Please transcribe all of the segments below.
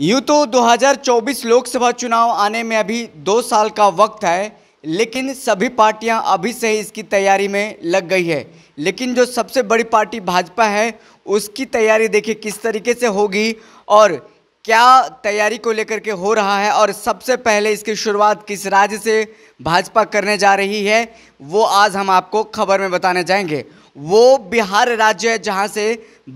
यूँ तो 2024 लोकसभा चुनाव आने में अभी दो साल का वक्त है लेकिन सभी पार्टियां अभी से ही इसकी तैयारी में लग गई है लेकिन जो सबसे बड़ी पार्टी भाजपा है उसकी तैयारी देखिए किस तरीके से होगी और क्या तैयारी को लेकर के हो रहा है और सबसे पहले इसकी शुरुआत किस राज्य से भाजपा करने जा रही है वो आज हम आपको खबर में बताने जाएंगे वो बिहार राज्य है जहाँ से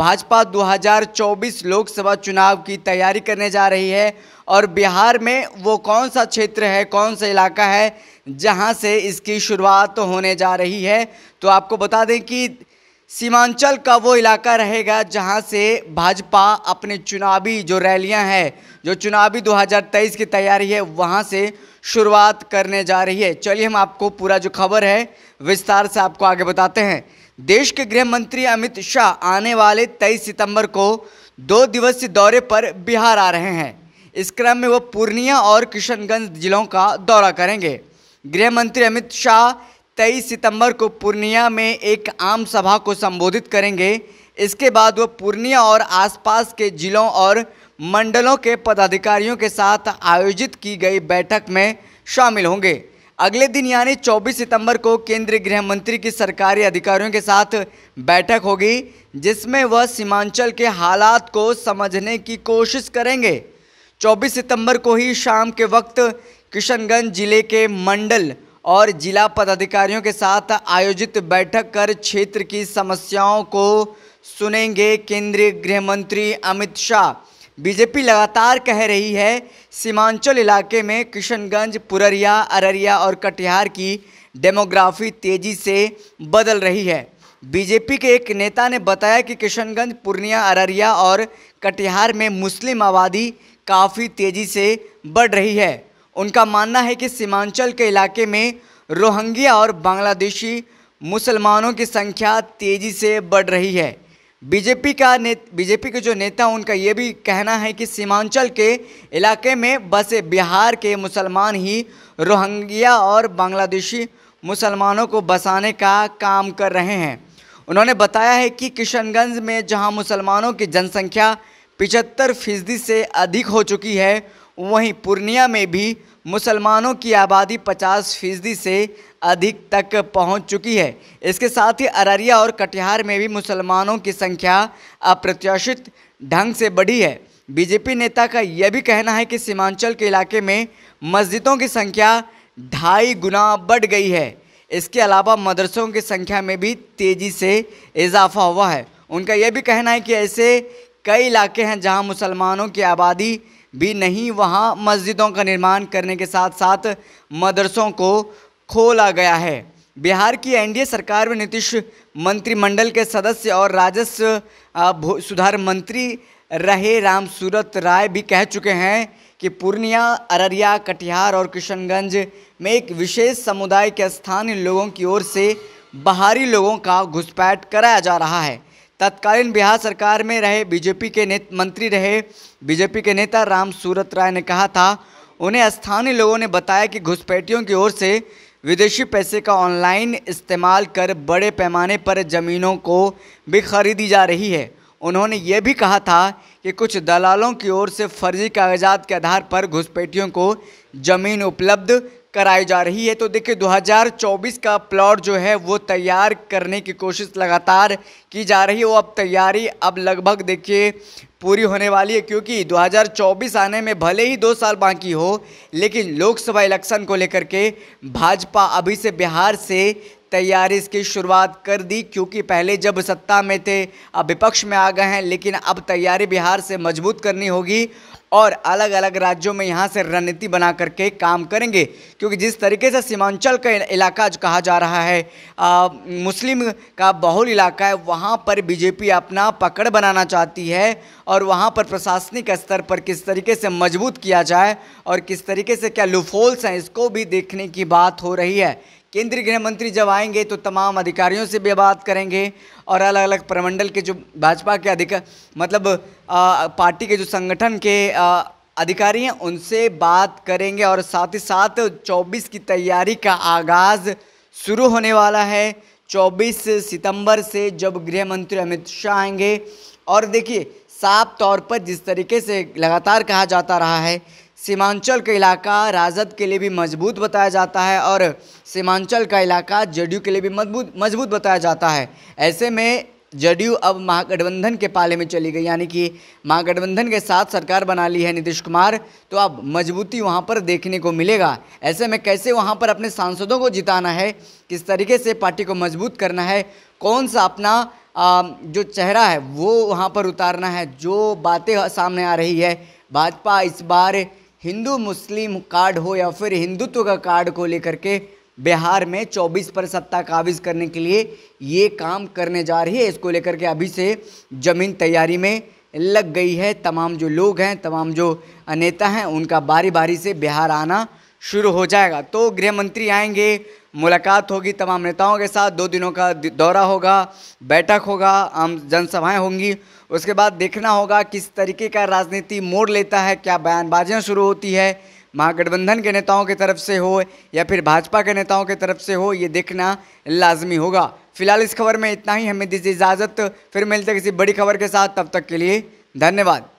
भाजपा 2024 लोकसभा चुनाव की तैयारी करने जा रही है और बिहार में वो कौन सा क्षेत्र है कौन सा इलाका है जहाँ से इसकी शुरुआत होने जा रही है तो आपको बता दें कि सीमांचल का वो इलाका रहेगा जहां से भाजपा अपने चुनावी जो रैलियां हैं जो चुनावी 2023 की तैयारी है वहां से शुरुआत करने जा रही है चलिए हम आपको पूरा जो खबर है विस्तार से आपको आगे बताते हैं देश के गृह मंत्री अमित शाह आने वाले 23 सितंबर को दो दिवसीय दौरे पर बिहार आ रहे हैं इस क्रम में वो पूर्णिया और किशनगंज जिलों का दौरा करेंगे गृह मंत्री अमित शाह तेईस सितंबर को पूर्णिया में एक आम सभा को संबोधित करेंगे इसके बाद वो पूर्णिया और आसपास के जिलों और मंडलों के पदाधिकारियों के साथ आयोजित की गई बैठक में शामिल होंगे अगले दिन यानी 24 सितंबर को केंद्रीय गृह मंत्री की सरकारी अधिकारियों के साथ बैठक होगी जिसमें वह सीमांचल के हालात को समझने की कोशिश करेंगे 24 सितंबर को ही शाम के वक्त किशनगंज जिले के मंडल और जिला पदाधिकारियों के साथ आयोजित बैठक कर क्षेत्र की समस्याओं को सुनेंगे केंद्रीय गृह मंत्री अमित शाह बीजेपी लगातार कह रही है सीमांचल इलाके में किशनगंज पुररिया अररिया और कटिहार की डेमोग्राफी तेजी से बदल रही है बीजेपी के एक नेता ने बताया कि किशनगंज पूर्णिया अररिया और कटिहार में मुस्लिम आबादी काफ़ी तेज़ी से बढ़ रही है उनका मानना है कि सीमांचल के इलाके में रोहंग्या और बांग्लादेशी मुसलमानों की संख्या तेज़ी से बढ़ रही है बीजेपी का ने बीजेपी के जो नेता उनका ये भी कहना है कि सीमांचल के इलाके में बसे बिहार के मुसलमान ही रोहंग्या और बांग्लादेशी मुसलमानों को बसाने का काम कर रहे हैं उन्होंने बताया है कि किशनगंज में जहां मुसलमानों की जनसंख्या पिचहत्तर फीसदी से अधिक हो चुकी है वहीं पूर्णिया में भी मुसलमानों की आबादी 50 फीसदी से अधिक तक पहुंच चुकी है इसके साथ ही अररिया और कटिहार में भी मुसलमानों की संख्या अप्रत्याशित ढंग से बढ़ी है बीजेपी नेता का यह भी कहना है कि सीमांचल के इलाके में मस्जिदों की संख्या ढाई गुना बढ़ गई है इसके अलावा मदरसों की संख्या में भी तेज़ी से इजाफा हुआ है उनका यह भी कहना है कि ऐसे कई इलाके हैं जहां मुसलमानों की आबादी भी नहीं वहाँ मस्जिदों का निर्माण करने के साथ साथ मदरसों को खोला गया है बिहार की एनडीए सरकार में नीतीश मंत्रिमंडल के सदस्य और राजस्व सुधार मंत्री रहे राम सूरत राय भी कह चुके हैं कि पूर्णिया अररिया कटिहार और किशनगंज में एक विशेष समुदाय के स्थानीय लोगों की ओर से बाहरी लोगों का घुसपैठ कराया जा रहा है तत्कालीन बिहार सरकार में रहे बीजेपी के नेत मंत्री रहे बीजेपी के नेता राम सूरत राय ने कहा था उन्हें स्थानीय लोगों ने बताया कि घुसपैठियों की ओर से विदेशी पैसे का ऑनलाइन इस्तेमाल कर बड़े पैमाने पर ज़मीनों को भी खरीदी जा रही है उन्होंने ये भी कहा था कि कुछ दलालों की ओर से फर्जी कागजात के आधार पर घुसपैठियों को ज़मीन उपलब्ध कराई जा रही है तो देखिए 2024 का प्लॉट जो है वो तैयार करने की कोशिश लगातार की जा रही है वो अब तैयारी अब लगभग देखिए पूरी होने वाली है क्योंकि 2024 आने में भले ही दो साल बाकी हो लेकिन लोकसभा इलेक्शन को लेकर के भाजपा अभी से बिहार से तैयारी इसकी शुरुआत कर दी क्योंकि पहले जब सत्ता में थे अब विपक्ष में आ गए हैं लेकिन अब तैयारी बिहार से मजबूत करनी होगी और अलग अलग राज्यों में यहाँ से रणनीति बना करके काम करेंगे क्योंकि जिस तरीके से सीमांचल का इलाका जो कहा जा रहा है आ, मुस्लिम का बहुल इलाका है वहाँ पर बीजेपी अपना पकड़ बनाना चाहती है और वहाँ पर प्रशासनिक स्तर पर किस तरीके से मजबूत किया जाए और किस तरीके से क्या लुफोल्स हैं इसको भी देखने की बात हो रही है केंद्रीय गृह मंत्री जब आएंगे तो तमाम अधिकारियों से भी बात करेंगे और अलग अलग प्रमंडल के जो भाजपा के अधिक मतलब आ, पार्टी के जो संगठन के आ, अधिकारी हैं उनसे बात करेंगे और साथ ही साथ 24 की तैयारी का आगाज़ शुरू होने वाला है 24 सितंबर से जब गृह मंत्री अमित शाह आएंगे और देखिए साफ तौर पर जिस तरीके से लगातार कहा जाता रहा है सीमांचल का इलाका राजद के लिए भी मजबूत बताया जाता है और सीमांचल का इलाका जेडीयू के लिए भी मजबूत मजबूत बताया जाता है ऐसे में जेडीयू अब महागठबंधन के पाले में चली गई यानी कि महागठबंधन के साथ सरकार बना ली है नीतीश कुमार तो अब मजबूती वहां पर देखने को मिलेगा ऐसे में कैसे वहां पर अपने सांसदों को जिताना है किस तरीके से पार्टी को मजबूत करना है कौन सा अपना जो चेहरा है वो वहाँ पर उतारना है जो बातें सामने आ रही है भाजपा इस बार हिंदू मुस्लिम कार्ड हो या फिर हिंदुत्व का कार्ड को लेकर के बिहार में 24 पर सत्ता काबिज करने के लिए ये काम करने जा रही है इसको लेकर के अभी से ज़मीन तैयारी में लग गई है तमाम जो लोग हैं तमाम जो नेता हैं उनका बारी बारी से बिहार आना शुरू हो जाएगा तो गृह मंत्री आएंगे मुलाकात होगी तमाम नेताओं के साथ दो दिनों का दौरा होगा बैठक होगा आम जनसभाएं होंगी उसके बाद देखना होगा किस तरीके का राजनीति मोड़ लेता है क्या बयानबाजियाँ शुरू होती है महागठबंधन के नेताओं की तरफ से हो या फिर भाजपा के नेताओं की तरफ से हो ये देखना लाजमी होगा फिलहाल इस खबर में इतना ही हमें दीजिए इजाज़त फिर मिलते किसी बड़ी खबर के साथ तब तक के लिए धन्यवाद